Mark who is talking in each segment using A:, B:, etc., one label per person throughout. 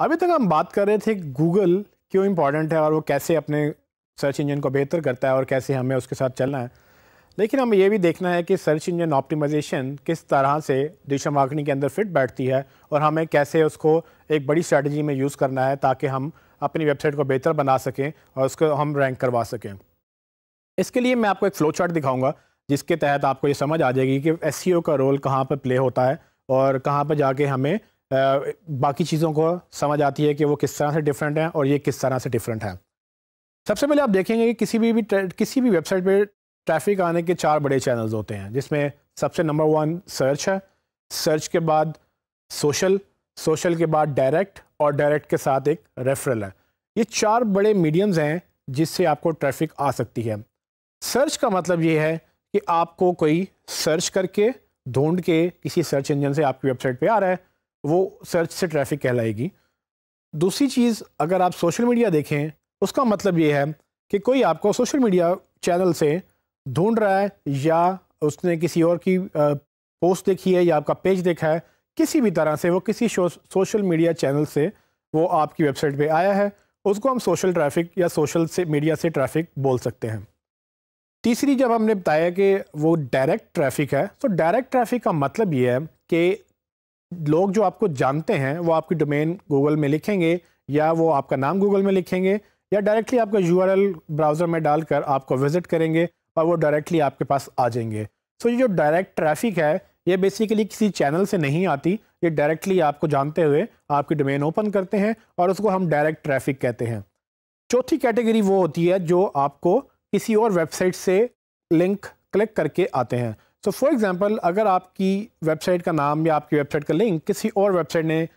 A: अभी तक हम बात कर रहे थे गूगल क्यों इम्पॉर्टेंट है और वो कैसे अपने सर्च इंजन को बेहतर करता है और कैसे हमें उसके साथ चलना है लेकिन हमें यह भी देखना है कि सर्च इंजन ऑप्टिमाइजेशन किस तरह से दिशा मार्केटिंग के अंदर फिट बैठती है और हमें कैसे उसको एक बड़ी स्ट्रैटेजी में यूज़ करना है ताकि हम अपनी वेबसाइट को बेहतर बना सकें और उसको हम रैंक करवा सकें इसके लिए मैं आपको एक फ्लो चार्ट दिखाऊंगा जिसके तहत आपको ये समझ आ जाएगी कि एस e का रोल कहाँ पर प्ले होता है और कहाँ पर जाके हमें बाकी चीज़ों को समझ आती है कि वो किस तरह से डिफरेंट हैं और ये किस तरह से डिफरेंट हैं सबसे पहले आप देखेंगे कि किसी भी, भी किसी भी वेबसाइट पे ट्रैफिक आने के चार बड़े चैनल्स होते हैं जिसमें सबसे नंबर वन सर्च है सर्च के बाद सोशल सोशल के बाद डायरेक्ट और डायरेक्ट के साथ एक रेफरल है ये चार बड़े मीडियम्स हैं जिससे आपको ट्रैफिक आ सकती है सर्च का मतलब ये है कि आपको कोई सर्च करके ढूंढ के किसी सर्च इंजन से आपकी वेबसाइट पे आ रहा है वो सर्च से ट्रैफिक कहलाएगी दूसरी चीज़ अगर आप सोशल मीडिया देखें उसका मतलब ये है कि कोई आपको सोशल मीडिया चैनल से ढूंढ रहा है या उसने किसी और की पोस्ट देखी है या आपका पेज देखा है किसी भी तरह से वो किसी सोशल मीडिया चैनल से वो आपकी वेबसाइट पे आया है उसको हम सोशल ट्रैफिक या सोशल से मीडिया से ट्रैफिक बोल सकते हैं तीसरी जब हमने बताया कि वो डायरेक्ट ट्रैफिक है तो डायरेक्ट ट्रैफिक का मतलब ये है कि लोग जो आपको जानते हैं वो आपकी डोमेन गूगल में लिखेंगे या वो आपका नाम गूगल में लिखेंगे या डायरेक्टली आपका यू ब्राउज़र में डालकर आपको विज़िट करेंगे और वो डायरेक्टली आपके पास आ जाएंगे सो so, ये जो डायरेक्ट ट्रैफिक है ये बेसिकली किसी चैनल से नहीं आती ये डायरेक्टली आपको जानते हुए आपकी डोमेन ओपन करते हैं और उसको हम डायरेक्ट ट्रैफिक कहते हैं चौथी कैटेगरी वो होती है जो आपको किसी और वेबसाइट से लिंक क्लिक करके आते हैं सो फॉर एग्ज़ाम्पल अगर आपकी वेबसाइट का नाम या आपकी वेबसाइट का लिंक किसी और वेबसाइट ने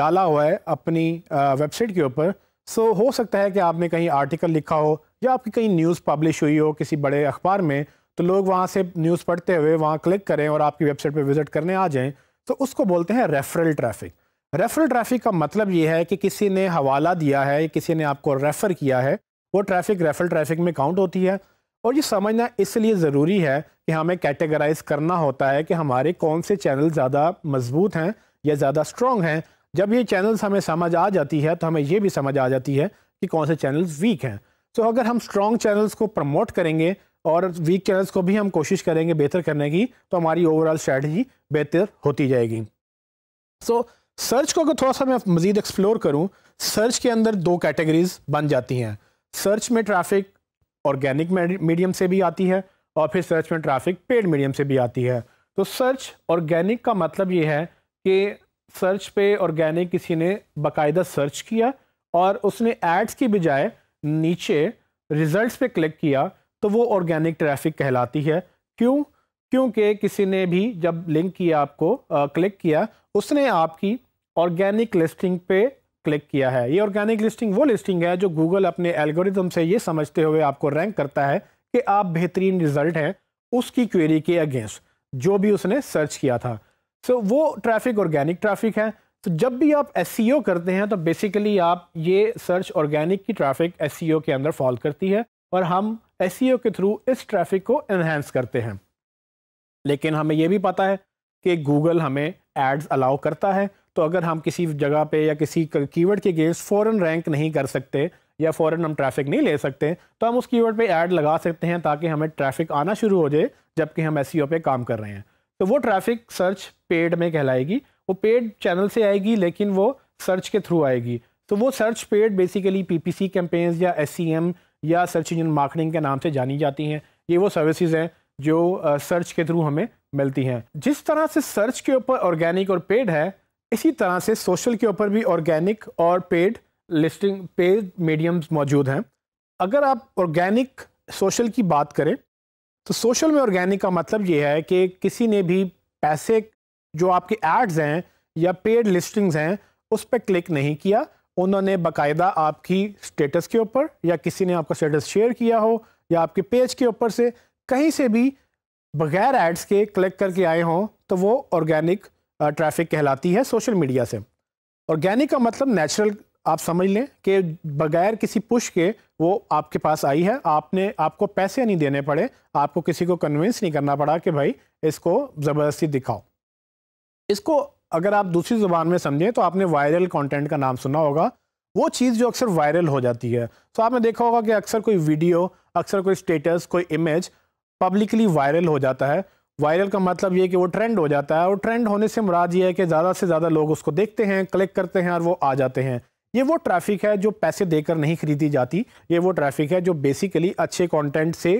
A: डाला हुआ है अपनी वेबसाइट के ऊपर सो हो सकता है कि आपने कहीं आर्टिकल लिखा हो या आपकी कहीं न्यूज़ पब्लिश हुई हो किसी बड़े अखबार में तो लोग वहाँ से न्यूज़ पढ़ते हुए वहाँ क्लिक करें और आपकी वेबसाइट पर विज़िट करने आ जाएँ तो उसको बोलते हैं रेफरल ट्रैफिक रेफरल ट्रैफिक का मतलब ये है कि किसी ने हवाला दिया है किसी ने आपको रेफ़र किया है वो ट्रैफिक रेफरल ट्रैफिक में काउंट होती है और ये समझना इसलिए ज़रूरी है कि हमें कैटेगराइज करना होता है कि हमारे कौन से चैनल ज़्यादा मजबूत हैं या ज़्यादा स्ट्रॉन्ग हैं जब ये चैनल्स हमें समझ आ जाती है तो हमें ये भी समझ आ जाती है कि कौन से चैनल्स वीक हैं तो अगर हम स्ट्रॉन्ग चैनल्स को प्रमोट करेंगे और वीक चैनल्स को भी हम कोशिश करेंगे बेहतर करने की तो हमारी ओवरऑल स्ट्रैटी बेहतर होती जाएगी सो so, सर्च को अगर थोड़ा सा मैं मज़ीद एक्सप्लोर करूँ सर्च के अंदर दो कैटेगरीज बन जाती हैं सर्च में ट्रैफिक ऑर्गेनिक मीडियम से भी आती है और फिर सर्च में ट्रैफिक पेड मीडियम से भी आती है तो सर्च ऑर्गेनिक का मतलब ये है कि सर्च पे ऑर्गेनिक किसी ने बाकायदा सर्च किया और उसने एड्स की बजाय नीचे रिजल्ट्स पे क्लिक किया तो वो ऑर्गेनिक ट्रैफिक कहलाती है क्यों क्योंकि किसी ने भी जब लिंक किया आपको आ, क्लिक किया उसने आपकी ऑर्गेनिक लिस्टिंग पे क्लिक किया है ये ऑर्गेनिक लिस्टिंग वो लिस्टिंग है जो गूगल अपने एल्गोरिदम से ये समझते हुए आपको रैंक करता है कि आप बेहतरीन रिजल्ट हैं उसकी क्वेरी के अगेंस्ट जो भी उसने सर्च किया था सो so, वो ट्रैफिक ऑर्गेनिक ट्रैफिक है तो so, जब भी आप एस e करते हैं तो बेसिकली आप ये सर्च ऑर्गेनिक की ट्रैफिक एस e के अंदर फॉल करती है और हम एस e के थ्रू इस ट्रैफिक को इन्हेंस करते हैं लेकिन हमें यह भी पता है कि गूगल हमें एड्स अलाउ करता है तो अगर हम किसी जगह पे या किसी कीवर्ड के अगेंस्ट फ़ौरन रैंक नहीं कर सकते या फ़ौरन हम ट्रैफिक नहीं ले सकते तो हम उस कीवर्ड पे ऐड लगा सकते हैं ताकि हमें ट्रैफिक आना शुरू हो जाए जबकि हम एस e पे काम कर रहे हैं तो वो ट्रैफिक सर्च पेड में कहलाएगी वो पेड चैनल से आएगी लेकिन वो सर्च के थ्रू आएगी तो वो search paid basically P P C या एस e या सर्च इंजन मार्केटिंग के नाम से जानी जाती हैं ये वो सर्विसज़ हैं जो सर्च के थ्रू हमें मिलती हैं जिस तरह से सर्च के ऊपर ऑर्गेनिक और पेड है इसी तरह से सोशल के ऊपर भी ऑर्गेनिक और पेड लिस्टिंग पेड मीडियम्स मौजूद हैं अगर आप ऑर्गेनिक सोशल की बात करें तो सोशल में ऑर्गेनिक का मतलब ये है कि किसी ने भी पैसे जो आपके एड्स हैं या पेड लिस्टिंग्स हैं उस पर क्लिक नहीं किया उन्होंने बकायदा आपकी स्टेटस के ऊपर या किसी ने आपका स्टेटस शेयर किया हो या आपके पेज के ऊपर से कहीं से भी बगैर एड्स के क्लिक करके आए हों तो वो ऑर्गेनिक ट्रैफिक कहलाती है सोशल मीडिया से ऑर्गेनिक का मतलब नेचुरल आप समझ लें कि बगैर किसी पुश के वो आपके पास आई है आपने आपको पैसे नहीं देने पड़े आपको किसी को कन्विंस नहीं करना पड़ा कि भाई इसको ज़बरदस्ती दिखाओ इसको अगर आप दूसरी ज़ुबान में समझें तो आपने वायरल कंटेंट का नाम सुना होगा वो चीज़ जो अक्सर वायरल हो जाती है तो आपने देखा होगा कि अक्सर कोई वीडियो अक्सर कोई स्टेटस कोई इमेज पब्लिकली वायरल हो जाता है वायरल का मतलब ये कि वो ट्रेंड हो जाता है और ट्रेंड होने से मुराद ये है कि ज़्यादा से ज़्यादा लोग उसको देखते हैं क्लिक करते हैं और वो आ जाते हैं ये वो ट्रैफिक है जो पैसे देकर नहीं खरीदी जाती ये वो ट्रैफिक है जो बेसिकली अच्छे कंटेंट से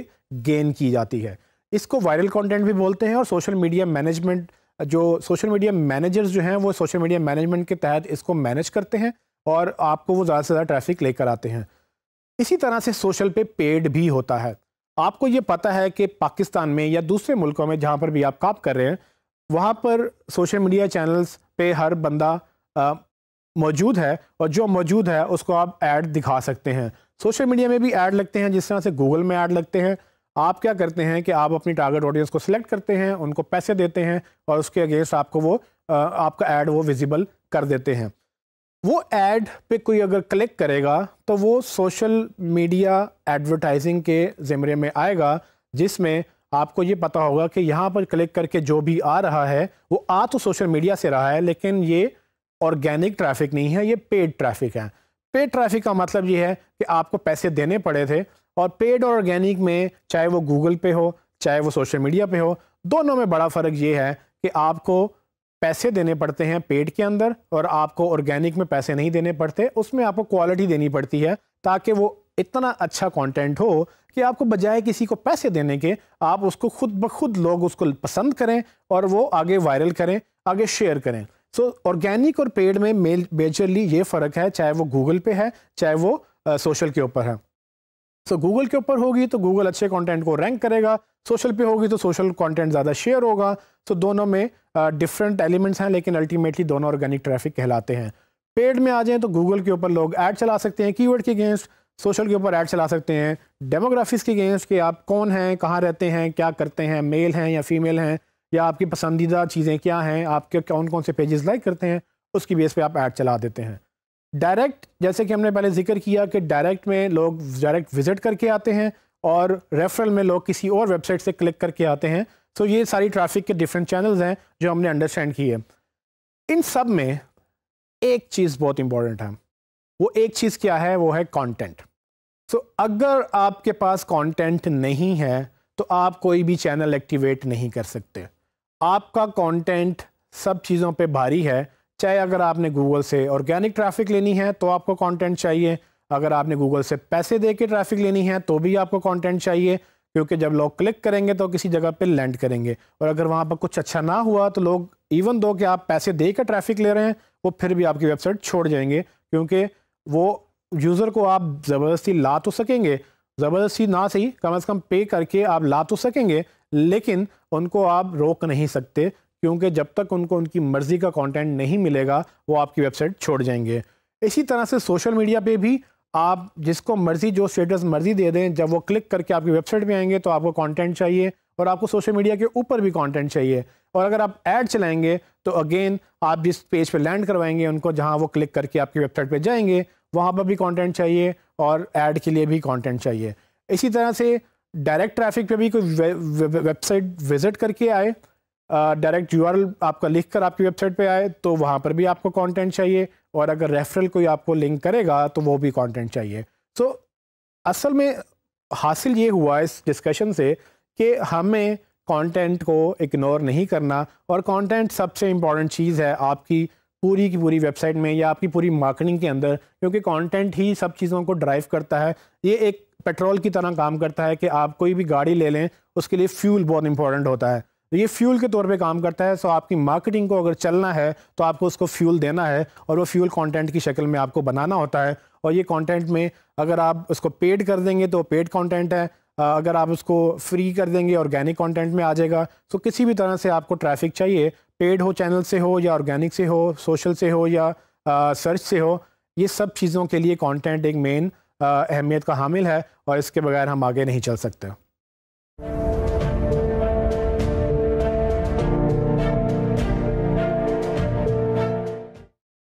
A: गेन की जाती है इसको वायरल कंटेंट भी बोलते हैं और सोशल मीडिया मैनेजमेंट जो सोशल मीडिया मैनेजर्स जो हैं वो सोशल मीडिया मैनेजमेंट के तहत इसको मैनेज करते हैं और आपको वो ज़्यादा से ज़्यादा ट्रैफिक लेकर आते हैं इसी तरह से सोशल पे पेड भी होता है आपको ये पता है कि पाकिस्तान में या दूसरे मुल्कों में जहाँ पर भी आप काम कर रहे हैं वहाँ पर सोशल मीडिया चैनल्स पे हर बंदा मौजूद है और जो मौजूद है उसको आप ऐड दिखा सकते हैं सोशल मीडिया में भी ऐड लगते हैं जिस तरह से गूगल में ऐड लगते हैं आप क्या करते हैं कि आप अपनी टारगेट ऑडियंस को सिलेक्ट करते हैं उनको पैसे देते हैं और उसके अगेंस्ट आपको वो आपका ऐड वो विजिबल कर देते हैं वो ऐड पे कोई अगर क्लिक करेगा तो वो सोशल मीडिया एडवर्टाइजिंग के ज़मरे में आएगा जिसमें आपको ये पता होगा कि यहाँ पर क्लिक करके जो भी आ रहा है वो आ तो सोशल मीडिया से रहा है लेकिन ये ऑर्गेनिक ट्रैफिक नहीं है ये पेड ट्रैफिक है पेड ट्रैफिक का मतलब ये है कि आपको पैसे देने पड़े थे और पेड और ऑर्गेनिक में चाहे वो गूगल पे हो चाहे वो सोशल मीडिया पे हो दोनों में बड़ा फ़र्क ये है कि आपको पैसे देने पड़ते हैं पेट के अंदर और आपको ऑर्गेनिक में पैसे नहीं देने पड़ते उसमें आपको क्वालिटी देनी पड़ती है ताकि वो इतना अच्छा कंटेंट हो कि आपको बजाय किसी को पैसे देने के आप उसको खुद ब खुद लोग उसको पसंद करें और वो आगे वायरल करें आगे शेयर करें सो ऑर्गेनिक और पेड में मेजरली ये फ़र्क है चाहे वो गूगल पे है चाहे वो सोशल के ऊपर है सो so, गूगल के ऊपर होगी तो गूगल अच्छे कंटेंट को रैंक करेगा सोशल पे होगी तो सोशल कंटेंट ज़्यादा शेयर होगा तो so, दोनों में डिफरेंट uh, एलिमेंट्स हैं लेकिन अल्टीमेटली दोनों ऑर्गेनिक ट्रैफिक कहलाते हैं पेड में आ जाएँ तो गूगल के ऊपर लोग ऐड चला सकते हैं कीवर्ड के अगेंस्ट सोशल के ऊपर ऐड चला सकते हैं डेमोग्राफिक्स के अगेंस्ट कि आप कौन हैं कहाँ रहते हैं क्या करते हैं मेल हैं या फीमेल हैं या आपकी पसंदीदा चीज़ें क्या हैं आपके कौन कौन से पेजेस लाइक करते हैं उसकी बेस पे आप ऐड चला देते हैं डायरेक्ट जैसे कि हमने पहले जिक्र किया कि डायरेक्ट में लोग डायरेक्ट विजिट करके आते हैं और रेफरल में लोग किसी और वेबसाइट से क्लिक करके आते हैं तो ये सारी ट्रैफिक के डिफरेंट चैनल्स हैं जो हमने अंडरस्टैंड किए इन सब में एक चीज़ बहुत इंपॉर्टेंट है वो एक चीज़ क्या है वो है कंटेंट सो अगर आपके पास कंटेंट नहीं है तो आप कोई भी चैनल एक्टिवेट नहीं कर सकते आपका कंटेंट सब चीज़ों पे भारी है चाहे अगर आपने गूगल से ऑर्गेनिक ट्रैफिक लेनी है तो आपको कंटेंट चाहिए अगर आपने गूगल से पैसे दे के ट्रैफिक लेनी है तो भी आपको कंटेंट चाहिए क्योंकि जब लोग क्लिक करेंगे तो किसी जगह पे लैंड करेंगे और अगर वहाँ पर कुछ अच्छा ना हुआ तो लोग इवन दो कि आप पैसे दे कर ट्रैफिक ले रहे हैं वो फिर भी आपकी वेबसाइट छोड़ जाएंगे क्योंकि वो यूज़र को आप ज़बरदस्ती ला तो सकेंगे ज़बरदस्ती ना सही कम अज़ कम पे करके आप ला तो सकेंगे लेकिन उनको आप रोक नहीं सकते क्योंकि जब तक उनको उनकी मर्ज़ी का कंटेंट नहीं मिलेगा वो आपकी वेबसाइट छोड़ जाएंगे इसी तरह से सोशल मीडिया पे भी आप जिसको मर्ज़ी जो स्टेटस मर्ज़ी दे दें जब वो क्लिक करके आपकी वेबसाइट पे आएंगे तो आपको कंटेंट चाहिए और आपको सोशल मीडिया के ऊपर भी कंटेंट चाहिए और अगर आप ऐड चलाएंगे तो अगेन आप जिस पेज पे लैंड करवाएंगे उनको जहां वो क्लिक करके आपकी वेबसाइट पे जाएंगे वहां पर भी कंटेंट चाहिए और ऐड के लिए भी कॉन्टेंट चाहिए इसी तरह से डायरेक्ट ट्रैफिक पर भी कोई वेबसाइट विजिट करके आए डायरेक्ट यू आपका लिख कर आपकी वेबसाइट पे आए तो वहाँ पर भी आपको कंटेंट चाहिए और अगर रेफरल कोई आपको लिंक करेगा तो वो भी कंटेंट चाहिए सो so, असल में हासिल ये हुआ इस डिस्कशन से कि हमें कंटेंट को इग्नोर नहीं करना और कंटेंट सबसे इम्पॉर्टेंट चीज़ है आपकी पूरी की पूरी वेबसाइट में या आपकी पूरी मार्केटिंग के अंदर क्योंकि कंटेंट ही सब चीज़ों को ड्राइव करता है ये एक पेट्रोल की तरह काम करता है कि आप कोई भी गाड़ी ले लें उसके लिए फ्यूल बहुत इंपॉर्टेंट होता है तो ये फ्यूल के तौर पे काम करता है सो आपकी मार्केटिंग को अगर चलना है तो आपको उसको फ्यूल देना है और वो फ्यूल कंटेंट की शक्ल में आपको बनाना होता है और ये कंटेंट में अगर आप उसको पेड कर देंगे तो पेड कंटेंट है अगर आप उसको फ्री कर देंगे ऑर्गेनिक कंटेंट में आ जाएगा तो किसी भी तरह से आपको ट्रैफिक चाहिए पेड हो चैनल से हो या ऑर्गेनिक से हो सोशल से हो या सर्च से हो ये सब चीज़ों के लिए कॉन्टेंट एक मेन अहमियत का हामिल है और इसके बगैर हम आगे नहीं चल सकते